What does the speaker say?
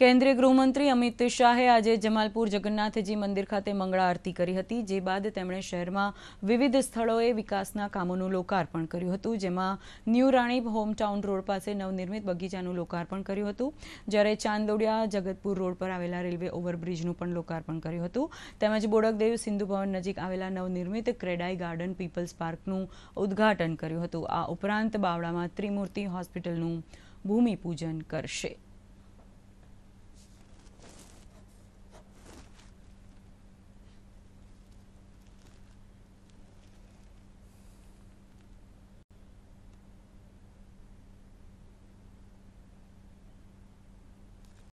કેન્દ્રીય ગૃહમંત્રી અમિત શાહે આજે જમાલપુર જગન્નાથજી મંદિર ખાતે મંગળા આરતી કરી હતી જે બાદ તેમણે શહેરમાં વિવિધ સ્થળોએ વિકાસના કામોનું લોકાર્પણ કર્યું હતું જેમાં ન્યૂ રાણીપ હોમટાઉન રોડ પાસે નવનિર્મિત બગીચાનું લોકાર્પણ કર્યું હતું જ્યારે ચાંદોડિયા જગતપુર રોડ પર આવેલા રેલવે ઓવરબ્રિજનું પણ લોકાર્પણ કર્યું હતું તેમજ બોડકદેવ સિંધુ ભવન નજીક આવેલા નવનિર્મિત ક્રેડાઈ ગાર્ડન પીપલ્સ પાર્કનું ઉદ્ઘાટન કર્યું હતું આ ઉપરાંત બાવળામાં ત્રિમૂર્તિ હોસ્પિટલનું ભૂમિપૂજન કરશે